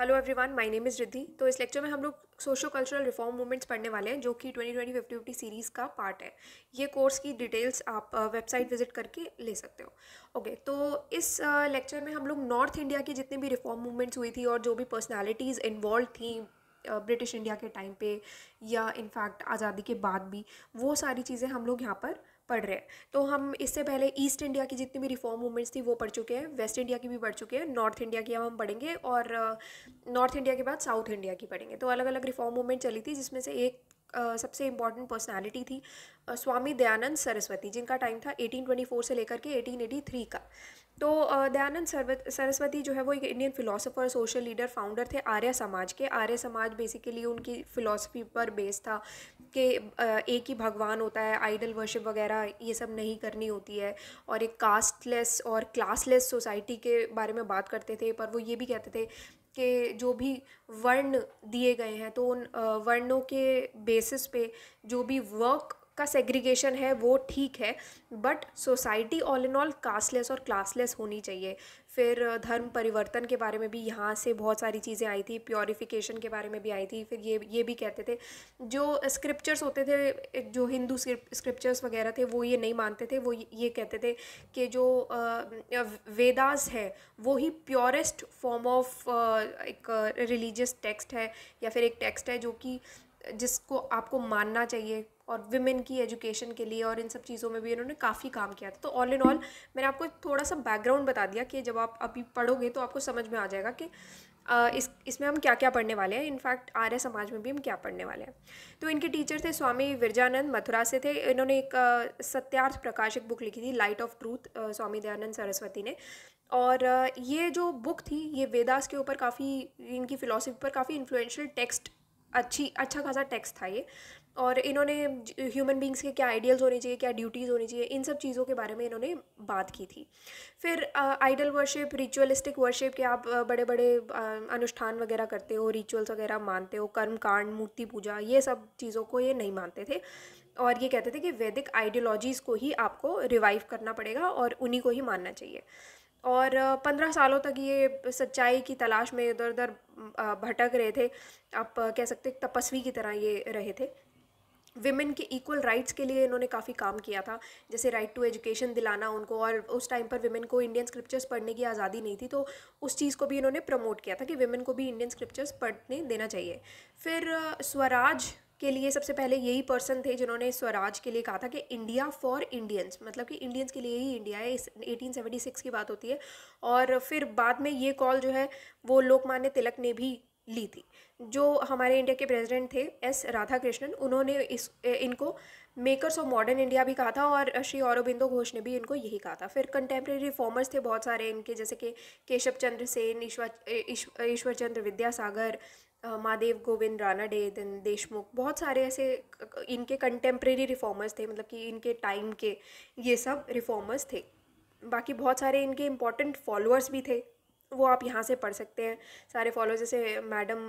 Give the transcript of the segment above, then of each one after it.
hello everyone my name is Riddhi तो इस lecture में हम लोग सोशो कल्चरल रिफॉर्म मूवमेंट्स पढ़ने वाले हैं जो कि twenty twenty fifty fifty series का पार्ट है ये कोर्स की डिटेल्स आप वेबसाइट uh, विजिट करके ले सकते हो ओके okay, तो इस लेक्चर uh, में हम लोग नॉर्थ इंडिया की जितने भी रिफॉर्म मूवमेंट्स हुई थी और जो भी पर्सनैलिटीज़ इन्वॉल्व थी ब्रिटिश uh, इंडिया के टाइम पे या इनफैक्ट आज़ादी के बाद भी वो सारी चीज़ें हम लोग यहाँ पर पढ़ रहे हैं तो हम इससे पहले ईस्ट इंडिया की जितनी भी रिफॉर्म मूवमेंट्स थी वो पढ़ चुके हैं वेस्ट इंडिया की भी पढ़ चुके हैं नॉर्थ इंडिया की अब हम पढ़ेंगे और नॉर्थ इंडिया के बाद साउथ इंडिया की पढ़ेंगे तो अलग अलग रिफॉर्म मूवमेंट चली थी जिसमें से एक सबसे इंपॉर्टेंट पर्सनैलिटी थी स्वामी दयानंद सरस्वती जिनका टाइम था एटीन से लेकर के एटीन का तो दयानंद सरस्वती जो है वो एक Indian philosopher social leader founder थे आर्य समाज के आर्य समाज बेसिकली उनकी फ़िलासफ़ी पर बेस था कि एक ही भगवान होता है आइडल वर्शिप वगैरह ये सब नहीं करनी होती है और एक कास्टलेस और क्लासलेस सोसाइटी के बारे में बात करते थे पर वो ये भी कहते थे कि जो भी वर्ण दिए गए हैं तो उन वर्णों के बेसिस पे जो भी वर्क का सेग्रीगेशन है वो ठीक है but society all in all casteless और क्लासलेस होनी चाहिए फिर धर्म परिवर्तन के बारे में भी यहाँ से बहुत सारी चीज़ें आई थी प्योरिफिकेशन के बारे में भी आई थी फिर ये ये भी कहते थे जो स्क्रिप्चर्स होते थे जो हिंदू स्क्रिप्चर्स वगैरह थे वो ये नहीं मानते थे वो ये कहते थे कि जो वेदास है वो ही प्योरेस्ट फॉर्म ऑफ एक रिलीजियस टेक्स्ट है या फिर एक टेक्स्ट है जो कि जिसको आपको मानना चाहिए और विमेन की एजुकेशन के लिए और इन सब चीज़ों में भी इन्होंने काफ़ी काम किया था तो ऑल इन ऑल मैंने आपको थोड़ा सा बैकग्राउंड बता दिया कि जब आप अभी पढ़ोगे तो आपको समझ में आ जाएगा कि इस इसमें हम क्या क्या पढ़ने वाले हैं इनफैक्ट आर्य समाज में भी हम क्या पढ़ने वाले हैं तो इनके टीचर थे स्वामी विरजानंद मथुरा से थे इन्होंने एक सत्यार्थ प्रकाशक बुक लिखी थी light of truth Swami Dayanand Saraswati ने और ये जो बुक थी ये वेदास के ऊपर काफ़ी इनकी फ़िलोसफी पर काफ़ी इन्फ्लुएंशियल टेक्स्ट अच्छी अच्छा खासा टेक्स्ट था ये और इन्होंने ह्यूमन बींग्स के क्या आइडियल्स होने चाहिए क्या ड्यूटीज़ होनी चाहिए इन सब चीज़ों के बारे में इन्होंने बात की थी फिर आइडल वर्शिप रिचुअलिस्टिक वर्शिप के आप बड़े बड़े अनुष्ठान वगैरह करते हो रिचुअल्स वगैरह मानते हो कर्म कांड मूर्ति पूजा ये सब चीज़ों को ये नहीं मानते थे और ये कहते थे कि वैदिक आइडियोलॉजीज़ को ही आपको रिवाइव करना पड़ेगा और उन्हीं को ही मानना चाहिए और पंद्रह सालों तक ये सच्चाई की तलाश में इधर उधर भटक रहे थे आप कह सकते तपस्वी की तरह ये रहे थे विमेन के इक्वल राइट्स के लिए इन्होंने काफ़ी काम किया था जैसे राइट टू एजुकेशन दिलाना उनको और उस टाइम पर विमेन को इंडियन स्क्रिप्चर्स पढ़ने की आज़ादी नहीं थी तो उस चीज़ को भी इन्होंने प्रमोट किया था कि विमेन को भी इंडियन स्क्रिप्चर्स पढ़ने देना चाहिए फिर स्वराज के लिए सबसे पहले यही पर्सन थे जिन्होंने स्वराज के लिए कहा था कि इंडिया फॉर इंडियंस मतलब कि इंडियंस के लिए ही इंडिया है इस एटीन की बात होती है और फिर बाद में ये कॉल जो है वो लोकमान्य तिलक ने भी ली थी जो हमारे इंडिया के प्रेसिडेंट थे एस राधा कृष्णन उन्होंने इस इनको मेकर्स ऑफ मॉडर्न इंडिया भी कहा था और श्री औरबिंदो घोष ने भी इनको यही कहा था फिर कंटेम्प्रेरी रिफॉर्मर्स थे बहुत सारे इनके जैसे कि केशव चंद्र सेन ईश्वर ईश्वर चंद्र विद्यासागर महादेव गोविंद राणा डे देन देशमुख बहुत सारे ऐसे इनके कंटेम्प्रेरी रिफॉर्मर्स थे मतलब कि इनके टाइम के ये सब रिफॉर्मर्स थे बाकी बहुत सारे इनके इम्पॉर्टेंट फॉलोअर्स भी थे वो आप यहाँ से पढ़ सकते हैं सारे फॉलोअर्स जैसे मैडम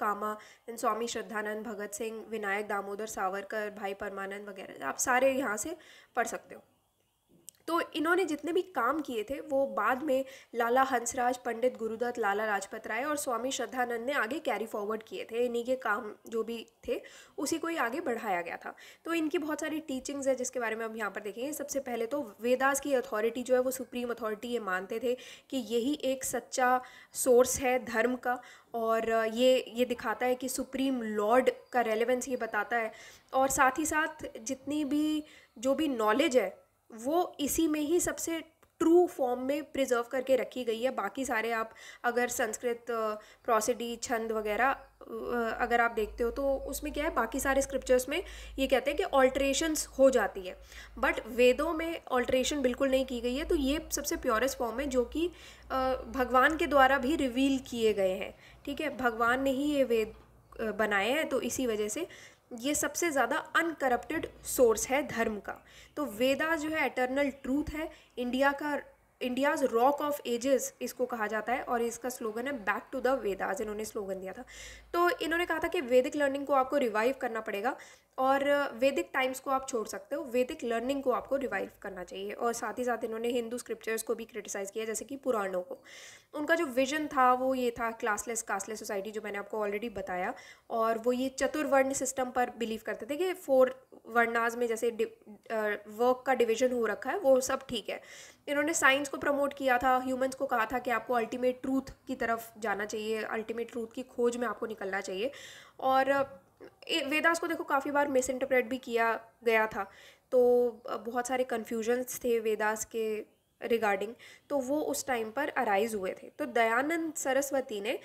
कामा एंड स्वामी श्रद्धानंद भगत सिंह विनायक दामोदर सावरकर भाई परमानंद वगैरह आप सारे यहाँ से पढ़ सकते हो तो इन्होंने जितने भी काम किए थे वो बाद में लाला हंसराज पंडित गुरुदत्त लाला लाजपत राय और स्वामी श्रद्धानंद ने आगे कैरी फॉरवर्ड किए थे इन्हीं के काम जो भी थे उसी को ही आगे बढ़ाया गया था तो इनकी बहुत सारी टीचिंग्स है जिसके बारे में हम यहाँ पर देखेंगे सबसे पहले तो वेदास की अथॉरिटी जो है वो सुप्रीम अथॉरिटी ये मानते थे कि यही एक सच्चा सोर्स है धर्म का और ये ये दिखाता है कि सुप्रीम लॉर्ड का रेलेवेंस ये बताता है और साथ ही साथ जितनी भी जो भी नॉलेज है वो इसी में ही सबसे ट्रू फॉर्म में प्रिजर्व करके रखी गई है बाकी सारे आप अगर संस्कृत प्रोसिडी छंद वगैरह अगर आप देखते हो तो उसमें क्या है बाकी सारे स्क्रिप्चर्स में ये कहते हैं कि ऑल्ट्रेशंस हो जाती है बट वेदों में ऑल्ट्रेशन बिल्कुल नहीं की गई है तो ये सबसे प्योरेस्ट फॉर्म है जो कि भगवान के द्वारा भी रिवील किए गए हैं ठीक है भगवान ने ही ये वेद बनाए हैं तो इसी वजह से ये सबसे ज़्यादा अनकरप्टेड सोर्स है धर्म का तो वेदा जो है एटर्नल ट्रूथ है इंडिया का इंडियाज रॉक ऑफ एजेस इसको कहा जाता है और इसका स्लोगन है बैक टू द वेदाज इन्होंने स्लोगन दिया था तो इन्होंने कहा था कि वैदिक लर्निंग को आपको रिवाइव करना पड़ेगा और वैदिक टाइम्स को आप छोड़ सकते हो वैदिक लर्निंग को आपको रिवाइव करना चाहिए और साथ ही साथ इन्होंने हिंदू स्क्रिप्चर्स को भी क्रिटिसाइज़ किया जैसे कि पुराणों को उनका जो विजन था वो ये था क्लासलेस कास्टलेस सोसाइटी जो मैंने आपको ऑलरेडी बताया और वो ये चतुर्वर्ण सिस्टम पर बिलीव करते थे कि फोर वर्णाज में जैसे वर्क का डिविजन हो रखा है वो सब ठीक है इन्होंने साइंस को प्रमोट किया था ह्यूमंस को कहा था कि आपको अल्टीमेट ट्रूथ की तरफ जाना चाहिए अल्टीमेट ट्रूथ की खोज में आपको निकल निकलना चाहिए और वेदास को देखो काफ़ी बार मिस इंटरप्रेट भी किया गया था तो बहुत सारे कन्फ्यूजन्स थे वेदास के रिगार्डिंग तो वो उस टाइम पर अराइज हुए थे तो दयानंद सरस्वती ने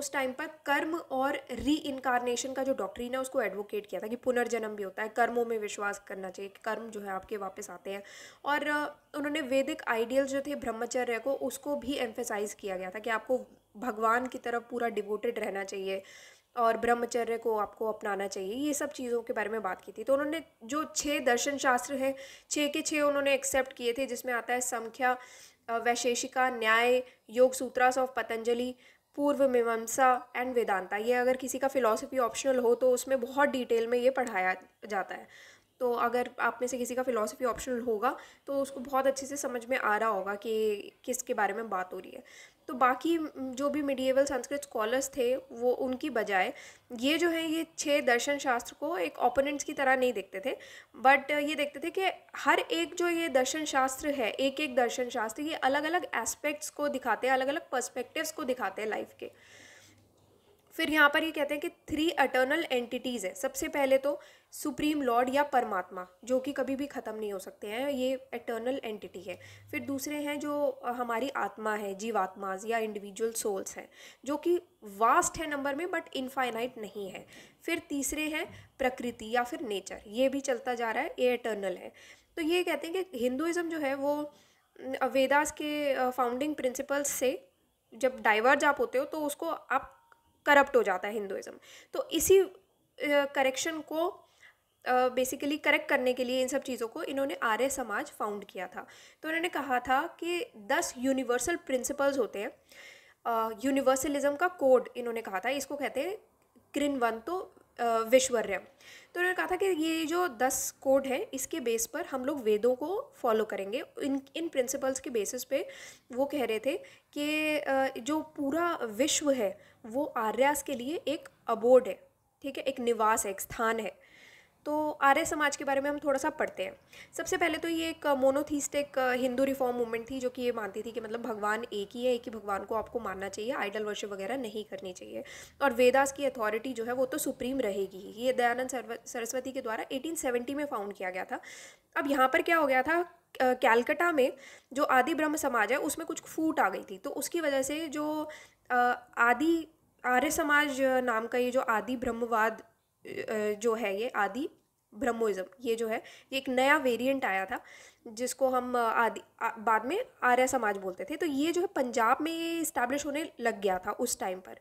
उस टाइम पर कर्म और री इनकारनेशन का जो डॉक्ट्रीन है उसको एडवोकेट किया था कि पुनर्जन्म भी होता है कर्मों में विश्वास करना चाहिए कि कर्म जो है आपके वापस आते हैं और उन्होंने वैदिक आइडियल जो थे ब्रह्मचर्य को उसको भी एम्फेसाइज किया गया था कि आपको भगवान की तरफ पूरा डिवोटेड रहना चाहिए और ब्रह्मचर्य को आपको अपनाना चाहिए ये सब चीज़ों के बारे में बात की थी तो उन्होंने जो छः दर्शन शास्त्र हैं छः के छः उन्होंने एक्सेप्ट किए थे जिसमें आता है संख्या वैशेषिका न्याय योग सूत्रास ऑफ पतंजलि पूर्व मीमांसा एंड वेदांता ये अगर किसी का फिलॉसफी ऑप्शनल हो तो उसमें बहुत डिटेल में ये पढ़ाया जाता है तो अगर आप में से किसी का फिलॉसफी ऑप्शनल होगा तो उसको बहुत अच्छे से समझ में आ रहा होगा कि किसके बारे में बात हो रही है तो बाकी जो भी मिडिएवल संस्कृत स्कॉलर्स थे वो उनकी बजाय ये जो है ये छः दर्शन शास्त्र को एक ओपोनेंट्स की तरह नहीं देखते थे बट ये देखते थे कि हर एक जो ये दर्शन शास्त्र है एक एक दर्शन शास्त्र ये अलग अलग एस्पेक्ट्स को दिखाते हैं अलग अलग पर्सपेक्टिव्स को दिखाते हैं लाइफ के फिर यहाँ पर ये यह कहते हैं कि थ्री अटर्नल एंटिटीज़ है सबसे पहले तो सुप्रीम लॉर्ड या परमात्मा जो कि कभी भी ख़त्म नहीं हो सकते हैं ये अटर्नल एंटिटी है फिर दूसरे हैं जो हमारी आत्मा है जीवात्माज या इंडिविजुअल सोल्स हैं जो कि वास्ट है नंबर में बट इनफाइनाइट नहीं है फिर तीसरे हैं प्रकृति या फिर नेचर ये भी चलता जा रहा है ये अटर्नल है तो ये कहते हैं कि हिंदुज़म जो है वो वेदास के फाउंडिंग प्रिंसिपल्स से जब डाइवर्ज आप होते हो तो उसको आप करप्ट हो जाता है हिंदुज़म तो इसी करेक्शन को बेसिकली करेक्ट करने के लिए इन सब चीज़ों को इन्होंने आर्य समाज फाउंड किया था तो इन्होंने कहा था कि दस यूनिवर्सल प्रिंसिपल्स होते हैं यूनिवर्सलिज्म का कोड इन्होंने कहा था इसको कहते हैं क्रिनवंतो विश्वर्यम तो उन्होंने कहा था कि ये जो दस कोड है इसके बेस पर हम लोग वेदों को फॉलो करेंगे इन इन प्रिंसिपल्स के बेसिस पे वो कह रहे थे कि जो पूरा विश्व है वो आर्यास के लिए एक अबोर्ड है ठीक है एक निवास है एक स्थान है तो आर्य समाज के बारे में हम थोड़ा सा पढ़ते हैं सबसे पहले तो ये एक मोनोथीस्टिक हिंदू रिफॉर्म मूवमेंट थी जो कि ये मानती थी कि मतलब भगवान एक ही है एक ही भगवान को आपको मानना चाहिए आइडल वर्ष वगैरह नहीं करनी चाहिए और वेदास की अथॉरिटी जो है वो तो सुप्रीम रहेगी ये दयानंद सरस्वती के द्वारा एटीन में फाउंड किया गया था अब यहाँ पर क्या हो गया था कैलकटा में जो आदि ब्रह्म समाज है उसमें कुछ फूट आ गई थी तो उसकी वजह से जो आदि आर्य समाज नाम का ये जो आदि ब्रह्मवाद जो है ये आदि ब्रह्मोइज्म ये जो है ये एक नया वेरिएंट आया था जिसको हम आदि बाद में आर्य समाज बोलते थे तो ये जो है पंजाब में इस्टेब्लिश होने लग गया था उस टाइम पर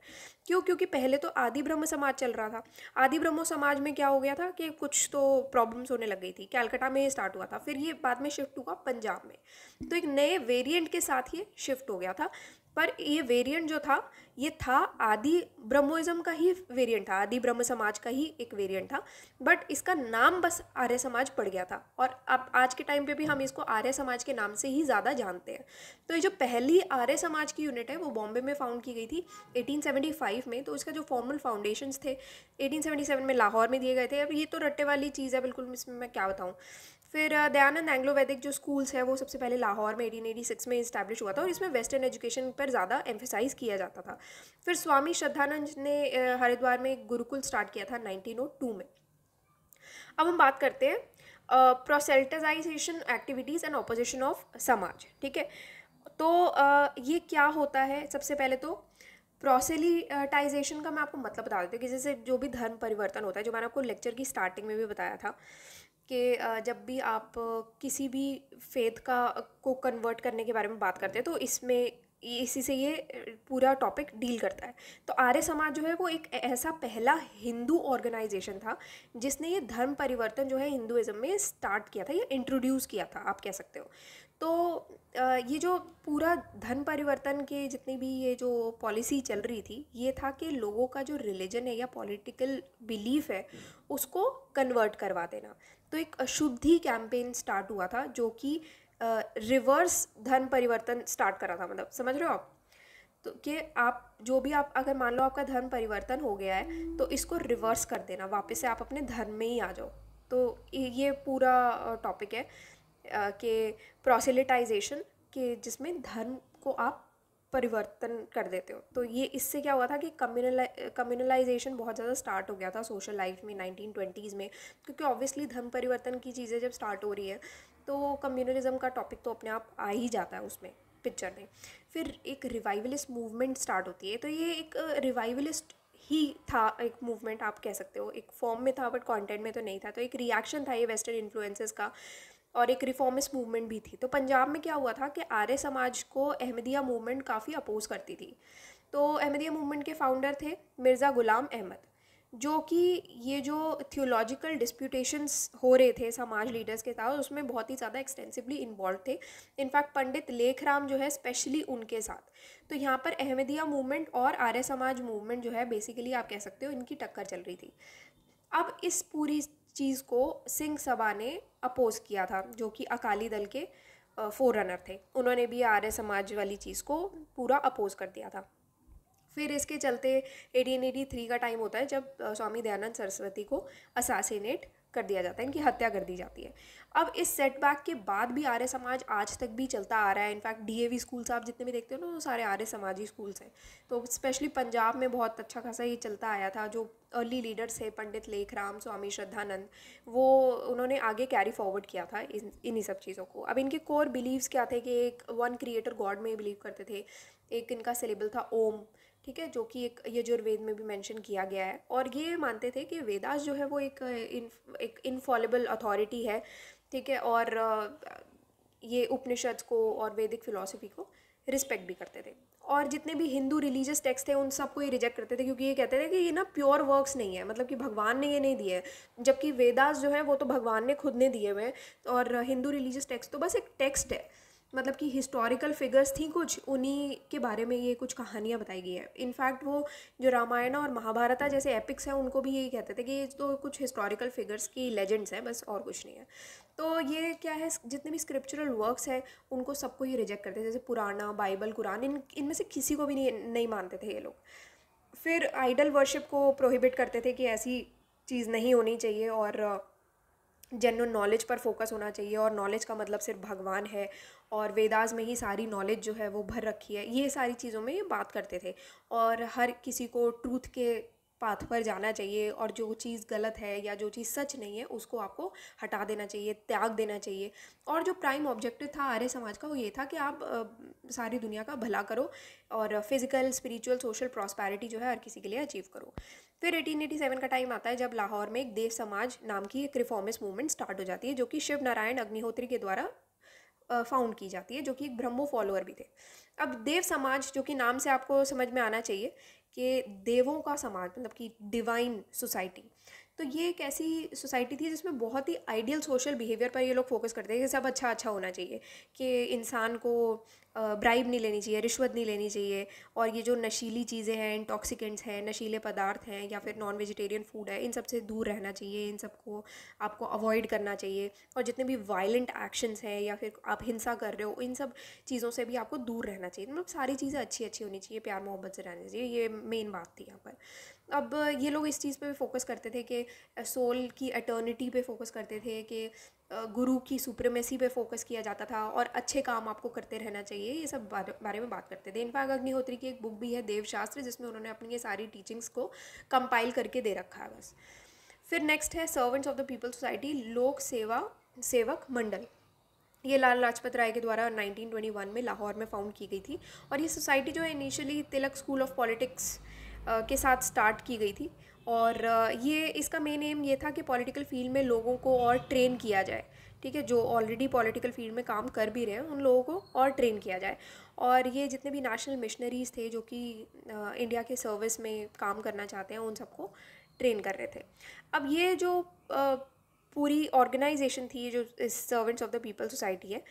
क्यों क्योंकि पहले तो आदि ब्रह्म समाज चल रहा था आदि ब्रह्मो समाज में क्या हो गया था कि कुछ तो प्रॉब्लम्स होने लग गई थी कैलकाटा में स्टार्ट हुआ था फिर ये बाद में शिफ्ट हुआ पंजाब में तो एक नए वेरियंट के साथ ये शिफ्ट हो गया था पर ये वेरिएंट जो था ये था आदि ब्रह्मोइज्म का ही वेरिएंट था आदि ब्रह्म समाज का ही एक वेरिएंट था बट इसका नाम बस आर्य समाज पड़ गया था और अब आज के टाइम पे भी हम इसको आर्य समाज के नाम से ही ज़्यादा जानते हैं तो ये जो पहली आर्य समाज की यूनिट है वो बॉम्बे में फाउंड की गई थी 1875 में तो इसका जो फॉर्मल फाउंडेशंस थे 1877 में लाहौर में दिए गए थे अब ये तो रट्टे वाली चीज़ है बिल्कुल इसमें मैं क्या बताऊँ फिर दयानंद एंग्लो वैदिक जो स्कूल्स हैं वो सबसे पहले लाहौर में एटीन एटी सिक्स में इस्टेब्लिश हुआ था और इसमें वेस्टर्न एजुकेशन पर ज़्यादा एम्फेसाइज किया जाता था फिर स्वामी श्रद्धानंद ने हरिद्वार में गुरुकुल स्टार्ट किया था नाइनटीन ओ टू में अब हम बात करते हैं proselytization activities and opposition of Samaj ठीक है तो uh, ये क्या होता है सबसे पहले तो प्रोसेलिटाइजेशन का मैं आपको मतलब बता देती हूँ कि जैसे जो भी धर्म परिवर्तन होता है जो मैंने आपको लेक्चर की स्टार्टिंग में भी बताया था कि जब भी आप किसी भी फेथ का को कन्वर्ट करने के बारे में बात करते हैं तो इसमें इसी से ये पूरा टॉपिक डील करता है तो आर्य समाज जो है वो एक ऐसा पहला हिंदू ऑर्गेनाइजेशन था जिसने ये धर्म परिवर्तन जो है हिंदुज़म में स्टार्ट किया था या इंट्रोड्यूस किया था आप कह सकते हो तो ये जो पूरा धन परिवर्तन के जितनी भी ये जो पॉलिसी चल रही थी ये था कि लोगों का जो रिलीजन है या पॉलिटिकल बिलीफ है उसको कन्वर्ट करवा देना तो एक अशुद्धि कैंपेन स्टार्ट हुआ था जो कि रिवर्स धन परिवर्तन स्टार्ट करा था मतलब समझ रहे हो आप तो कि आप जो भी आप अगर मान लो आपका धन परिवर्तन हो गया है तो इसको रिवर्स कर देना वापस से आप अपने धन में ही आ जाओ तो ये पूरा टॉपिक है कि प्रोसिलिटाइजेशन के जिसमें धन को आप परिवर्तन कर देते हो तो ये इससे क्या हुआ था कि कम्युनला कम्युनलाइजेशन बहुत ज़्यादा स्टार्ट हो गया था सोशल लाइफ में नाइनटीन ट्वेंटीज़ में क्योंकि ऑब्वियसली धर्म परिवर्तन की चीज़ें जब स्टार्ट हो रही है तो कम्युनलिज्म का टॉपिक तो अपने आप आ ही जाता है उसमें पिक्चर में फिर एक रिवाइवलिस्ट मूवमेंट स्टार्ट होती है तो ये एक रिवाइवलिस्ट ही था एक मूवमेंट आप कह सकते हो एक फॉर्म में था बट कंटेंट में तो नहीं था तो एक रिएक्शन था ये वेस्टर्न इन्फ्लुएंसेस का और एक रिफॉर्मिस्ट मूवमेंट भी थी तो पंजाब में क्या हुआ था कि आर्य समाज को अहमदिया मूवमेंट काफ़ी अपोज करती थी तो अहमदिया मूवमेंट के फाउंडर थे मिर्ज़ा ग़ुलाम अहमद जो कि ये जो थियोलॉजिकल डिस्प्यूटेशंस हो रहे थे समाज लीडर्स के साथ उसमें बहुत ही ज़्यादा एक्सटेंसिवली इन्वॉल्व थे इनफैक्ट पंडित लेखराम जो है स्पेशली उनके साथ तो यहाँ पर अहमदिया मूवमेंट और आर्य समाज मूवमेंट जो है बेसिकली आप कह सकते हो इनकी टक्कर चल रही थी अब इस पूरी चीज़ को सिंह सभा ने अपोज़ किया था जो कि अकाली दल के फोर रनर थे उन्होंने भी आर्य समाज वाली चीज़ को पूरा अपोज़ कर दिया था फिर इसके चलते एटीन एटी थ्री का टाइम होता है जब स्वामी दयानंद सरस्वती को असासीनेट कर दिया जाता है इनकी हत्या कर दी जाती है अब इस सेटबैक के बाद भी आर्य समाज आज तक भी चलता आ रहा है इनफैक्ट डीएवी स्कूल्स आप जितने भी देखते हो ना वो सारे आर्य समाजी स्कूल्स हैं तो स्पेशली पंजाब में बहुत अच्छा खासा ये चलता आया था जो अर्ली लीडर्स है पंडित लेखराम स्वामी श्रद्धानंद वो उन्होंने आगे कैरी फॉरवर्ड किया था इन इन्हीं सब चीज़ों को अब इनके कोर बिलीव्स क्या थे कि एक वन क्रिएटर गॉड में बिलीव करते थे एक इनका सिलेबल था ओम ठीक है जो कि एक यजुर्वेद में भी मेंशन किया गया है और ये मानते थे कि वेदास जो है वो एक एक इनफॉलेबल अथॉरिटी है ठीक है और ये उपनिषद को और वैदिक फिलॉसफी को रिस्पेक्ट भी करते थे और जितने भी हिंदू रिलीजियस टेक्स्ट थे उन सबको ये रिजेक्ट करते थे क्योंकि ये कहते थे कि ये ना प्योर वर्क्स नहीं है मतलब कि भगवान ने ये नहीं दिए जबकि वेदास जो है वो तो भगवान ने खुद ने दिए हुए हैं और हिंदू रिलीजियस टेक्स्ट तो बस एक टेक्स्ट है मतलब कि हिस्टोरिकल फिगर्स थी कुछ उन्हीं के बारे में ये कुछ कहानियाँ बताई गई है इनफैक्ट वो जो रामायण और महाभारत जैसे एपिक्स हैं उनको भी यही कहते थे कि ये तो कुछ हिस्टोरिकल फिगर्स की लेजेंड्स हैं बस और कुछ नहीं है तो ये क्या है जितने भी स्क्रिप्चरल वर्क्स हैं उनको सबको ही रिजेक्ट करते थे जैसे पुराना बाइबल कुरान इन इनमें से किसी को भी नहीं नहीं मानते थे ये लोग फिर आइडल वर्शिप को प्रोहिबिट करते थे कि ऐसी चीज़ नहीं होनी चाहिए और जनरल नॉलेज पर फोकस होना चाहिए और नॉलेज का मतलब सिर्फ भगवान है और वेदास में ही सारी नॉलेज जो है वो भर रखी है ये सारी चीज़ों में ये बात करते थे और हर किसी को ट्रूथ के पाथ पर जाना चाहिए और जो चीज़ गलत है या जो चीज़ सच नहीं है उसको आपको हटा देना चाहिए त्याग देना चाहिए और जो प्राइम ऑब्जेक्टिव था आर्य समाज का वो ये था कि आप सारी दुनिया का भला करो और फिज़िकल स्पिरिचुअल सोशल प्रॉस्पैरिटी जो है हर किसी के लिए अचीव करो फिर 1887 का टाइम आता है जब लाहौर में एक देव समाज नाम की एक रिफॉर्मिस मूवमेंट स्टार्ट हो जाती है जो कि शिव नारायण अग्निहोत्री के द्वारा फाउंड की जाती है जो कि एक ब्रह्मो फॉलोअर भी थे अब देव समाज जो कि नाम से आपको समझ में आना चाहिए कि देवों का समाज मतलब कि डिवाइन सोसाइटी तो ये एक ऐसी सोसाइटी थी जिसमें बहुत ही आइडियल सोशल बिहेवियर पर ये लोग फोकस करते थे कि सब अच्छा अच्छा होना चाहिए कि इंसान को ब्राइब नहीं लेनी चाहिए रिश्वत नहीं लेनी चाहिए और ये जो नशीली चीज़ें हैं इंटॉक्सिकेंट्स हैं नशीले पदार्थ हैं या फिर नॉन वेजिटेरियन फूड है इन सब से दूर रहना चाहिए इन सबको आपको अवॉइड करना चाहिए और जितने भी वायलेंट एक्शंस हैं या फिर आप हिंसा कर रहे हो इन सब चीज़ों से भी आपको दूर रहना चाहिए मतलब सारी चीज़ें अच्छी अच्छी होनी चाहिए प्यार मोहब्बत से रहनी चाहिए ये मेन बात थी यहाँ पर अब ये लोग इस चीज़ पर फोकस करते थे कि सोल की अटर्निटी पर फोकस करते थे कि गुरु की सुप्रमेसी पे फोकस किया जाता था और अच्छे काम आपको करते रहना चाहिए ये सब बारे, बारे में बात करते थे इनफैक्ट अग्निहोत्री की एक बुक भी है देवशास्त्र जिसमें उन्होंने अपनी ये सारी टीचिंग्स को कंपाइल करके दे रखा है बस फिर नेक्स्ट है servants of the people society Lok Seva सेवक मंडल ये लाल लाजपत राय के द्वारा 1921 में लाहौर में फाउंड की गई थी और ये सोसाइटी जो है initially Tilak school of politics के साथ स्टार्ट की गई थी और ये इसका मेन एम ये था कि पॉलिटिकल फील्ड में लोगों को और ट्रेन किया जाए ठीक है जो ऑलरेडी पॉलिटिकल फील्ड में काम कर भी रहे हैं उन लोगों को और ट्रेन किया जाए और ये जितने भी नेशनल मिशनरीज़ थे जो कि इंडिया के सर्विस में काम करना चाहते हैं उन सबको ट्रेन कर रहे थे अब ये जो आ, पूरी ऑर्गेनाइजेशन थी जो servants of the people society है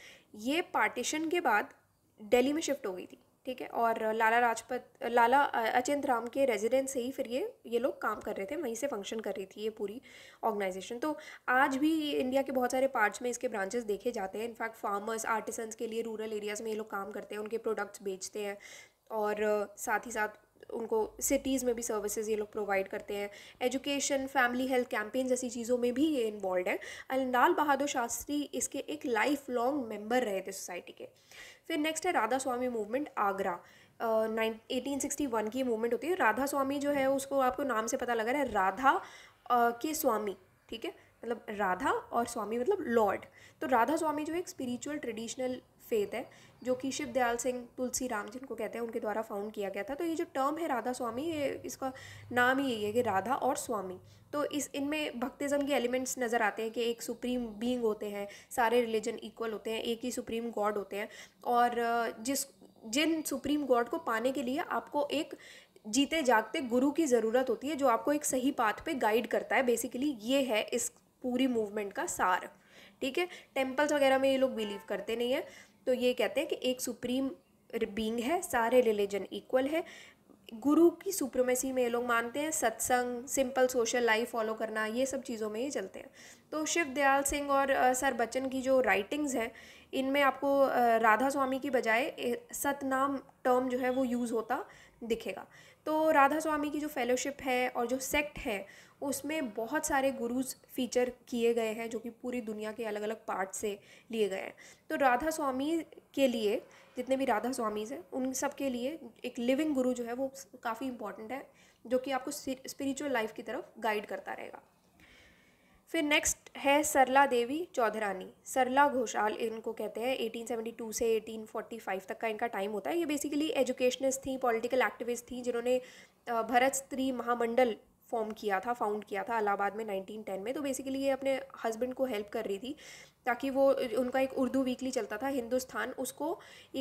ये पार्टीशन के बाद दिल्ली में शिफ्ट हो गई थी ठीक है और लाला राजपत लाला अचिंत राम के रेजिडेंस से ही फिर ये ये लोग काम कर रहे थे वहीं से फंक्शन कर रही थी ये पूरी ऑर्गेनाइजेशन तो आज भी इंडिया के बहुत सारे पार्ट्स में इसके ब्रांचेस देखे जाते हैं इनफैक्ट फार्मर्स आर्टिसंस के लिए रूरल एरियाज़ में ये लोग काम करते हैं उनके प्रोडक्ट्स बेचते हैं और साथ ही साथ उनको सिटीज़ में भी सर्विसेज ये लोग प्रोवाइड करते हैं एजुकेशन फैमिली हेल्थ कैंपेन जैसी चीज़ों में भी ये इन्वॉल्व है अलंदाल बहादुर शास्त्री इसके एक लाइफ लॉन्ग मेम्बर रहे थे सोसाइटी के फिर नेक्स्ट है Radha Swami movement Agra nine eighteen sixty one की मूवमेंट होती है राधा स्वामी जो है उसको आपको नाम से पता लगा रहा है राधा uh, के स्वामी ठीक है मतलब राधा और स्वामी मतलब लॉर्ड तो राधा स्वामी जो एक स्पिरिचुअल ट्रेडिशनल फेथ है जो कि शिव दयाल सिंह तुलसी राम जिनको कहते हैं उनके द्वारा फाउंड किया गया था तो ये जो टर्म है राधा स्वामी ये इसका नाम ही यही है कि राधा और स्वामी तो इस इनमें भक्तिज़्म के एलिमेंट्स नज़र आते हैं कि एक सुप्रीम बींग होते हैं सारे रिलीजन इक्वल होते हैं एक ही सुप्रीम गॉड होते हैं और जिस जिन सुप्रीम गॉड को पाने के लिए आपको एक जीते जागते गुरु की ज़रूरत होती है जो आपको एक सही पाथ पे गाइड करता है बेसिकली ये है इस पूरी मूवमेंट का सार ठीक है टेम्पल्स वगैरह में ये लोग बिलीव करते नहीं है तो ये कहते हैं कि एक सुप्रीम बींग है सारे रिलीजन इक्वल है गुरु की सुप्रमेसी में ये लोग मानते हैं सत्संग सिंपल सोशल लाइफ फॉलो करना ये सब चीज़ों में ही चलते हैं तो शिव दयाल सिंह और सर बच्चन की जो राइटिंग्स हैं इनमें आपको राधा स्वामी की बजाय सतनाम टर्म जो है वो यूज़ होता दिखेगा तो राधा स्वामी की जो फेलोशिप है और जो सेक्ट है उसमें बहुत सारे गुरुज फीचर किए गए हैं जो कि पूरी दुनिया के अलग अलग पार्ट से लिए गए हैं तो राधा स्वामी के लिए जितने भी राधा स्वामीज़ हैं उन सब के लिए एक लिविंग गुरु जो है वो काफ़ी इंपॉर्टेंट है जो कि आपको स्पिरिचुअल लाइफ की तरफ गाइड करता रहेगा फिर नेक्स्ट है सरला देवी चौधरानी सरला घोषाल इनको कहते हैं 1872 से 1845 तक का इनका टाइम होता है ये बेसिकली एजुकेशनिस्ट थी पॉलिटिकल एक्टिविस्ट थी जिन्होंने भरत स्त्री महामंडल फॉर्म किया था फाउंड किया था अलाहाबाद में 1910 में तो बेसिकली ये अपने हस्बैंड को हेल्प कर रही थी ताकि वो उनका एक उर्दू वीकली चलता था हिंदुस्तान उसको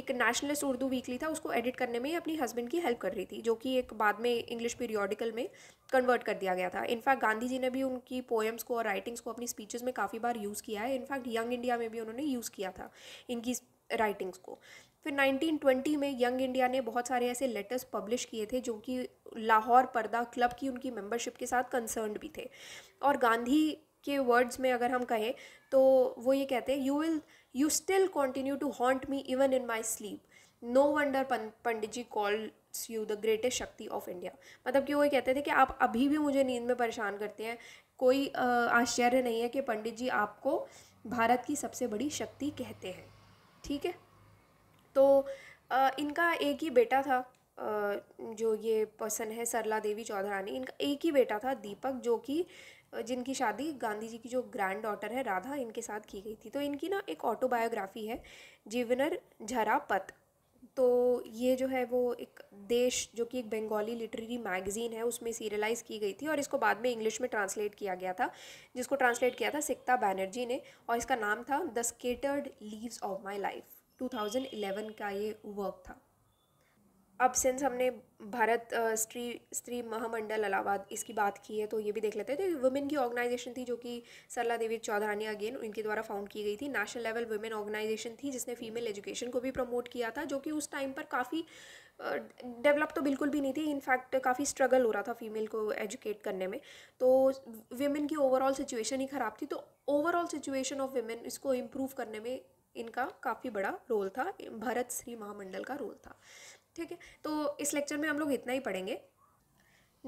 एक नेशनलिस्ट उर्दू वीकली था उसको एडिट करने में अपनी हस्बैंड की हेल्प कर रही थी जो कि एक बाद में इंग्लिश पीरियोडिकल में कन्वर्ट कर दिया गया था इनफैक्ट गांधी जी ने भी उनकी पोएम्स को और राइटिंग्स को अपनी स्पीचेस में काफ़ी बार यूज़ किया है इनफैक्ट यंग इंडिया में भी उन्होंने यूज़ किया था इनकी राइटिंग्स को फिर 1920 में यंग इंडिया ने बहुत सारे ऐसे लेटर्स पब्लिश किए थे जो कि लाहौर पर्दा क्लब की उनकी मेंबरशिप के साथ कंसर्न भी थे और गांधी के वर्ड्स में अगर हम कहें तो वो ये कहते हैं you will you still continue to haunt me even in my sleep no wonder Pandit ji calls you the greatest shakti of India मतलब कि वो ये कहते थे कि आप अभी भी मुझे नींद में परेशान करते हैं कोई आश्चर्य नहीं है कि पंडित जी आपको भारत की सबसे बड़ी शक्ति कहते हैं ठीक है तो इनका एक ही बेटा था जो ये पर्सन है सरला देवी चौधरानी इनका एक ही बेटा था दीपक जो कि जिनकी शादी गांधी जी की जो ग्रैंड डॉटर है राधा इनके साथ की गई थी तो इनकी ना एक ऑटोबायोग्राफी है जीवनर झरा पत तो ये जो है वो एक देश जो कि एक बंगाली लिटरेरी मैगज़ीन है उसमें सीरियलाइज़ की गई थी और इसको बाद में इंग्लिश में ट्रांसलेट किया गया था जिसको ट्रांसलेट किया था सिक्ता बैनर्जी ने और इसका नाम था the scattered leaves of my life 2011 का ये वर्क था अब सिंस हमने भारत स्त्री स्त्री महामंडल इलाहाबाद इसकी बात की है तो ये भी देख लेते हैं तो वुमेन की ऑर्गेनाइजेशन थी जो कि सरला देवी चौधरानी अगेन उनके द्वारा फाउंड की गई थी नेशनल लेवल वुमेन ऑर्गेनाइजेशन थी जिसने फीमेल एजुकेशन को भी प्रमोट किया था जो कि उस टाइम पर काफ़ी डेवलप तो बिल्कुल भी नहीं थी इनफैक्ट काफ़ी स्ट्रगल हो रहा था फीमेल को एजुकेट करने में तो वुमेन की ओवरऑल सिचुएशन ही ख़राब थी तो ओवरऑल सिचुएशन ऑफ वुमेन इसको इम्प्रूव करने में इनका काफ़ी बड़ा रोल था भरत श्री महामंडल का रोल था ठीक है तो इस लेक्चर में हम लोग इतना ही पढ़ेंगे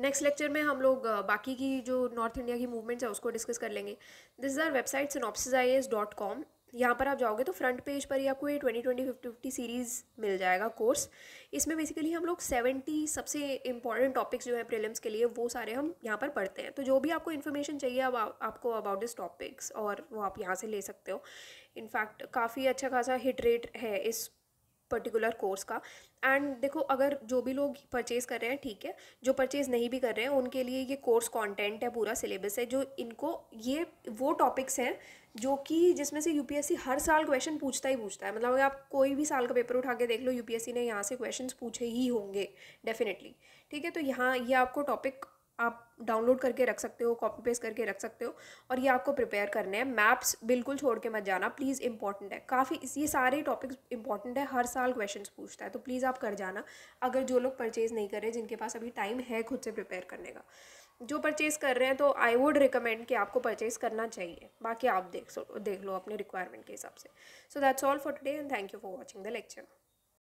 नेक्स्ट लेक्चर में हम लोग बाकी की जो नॉर्थ इंडिया की मूवमेंट्स है उसको डिस्कस कर लेंगे this is our website synopsis I S dot com यहाँ पर आप जाओगे तो फ्रंट पेज पर ही आपको ये twenty twenty fifty fifty series मिल जाएगा कोर्स इसमें बेसिकली हम लोग सेवेंटी सबसे इंपॉर्टेंट टॉपिक्स जो है प्रिलिम्स के लिए वो सारे हम यहाँ पर पढ़ते हैं तो जो भी आपको इन्फॉर्मेशन चाहिए अब आपको अबाउट दिस टॉपिक्स और वो आप यहाँ से ले सकते हो इनफैक्ट काफ़ी अच्छा खासा हिट रेट है इस पर्टिकुलर कोर्स का एंड देखो अगर जो भी लोग परचेज़ कर रहे हैं ठीक है जो परचेज़ नहीं भी कर रहे हैं उनके लिए ये कोर्स कंटेंट है पूरा सिलेबस है जो इनको ये वो टॉपिक्स हैं जो कि जिसमें से यूपीएससी हर साल क्वेश्चन पूछता ही पूछता है मतलब अगर आप कोई भी साल का पेपर उठा के देख लो यूपीएससी ने यहाँ से क्वेश्चन पूछे ही होंगे डेफिनेटली ठीक है तो यहाँ ये यह आपको टॉपिक आप डाउनलोड करके रख सकते हो कॉपी पेस्ट करके रख सकते हो और ये आपको प्रिपेयर करने हैं मैप्स बिल्कुल छोड़ के मत जाना प्लीज़ इंपॉर्टेंट है काफ़ी ये सारे टॉपिक्स इंपॉर्टेंट है हर साल क्वेश्चन पूछता है तो प्लीज़ आप कर जाना अगर जो लोग परचेज़ नहीं कर रहे जिनके पास अभी टाइम है खुद से प्रिपेयर करने का जो परचेज़ कर रहे हैं तो आई वुड रिकमेंड कि आपको परचेज़ करना चाहिए बाकी आप देख सो देख लो अपने रिक्वायरमेंट के हिसाब से so that's all for today and thank you for watching the lecture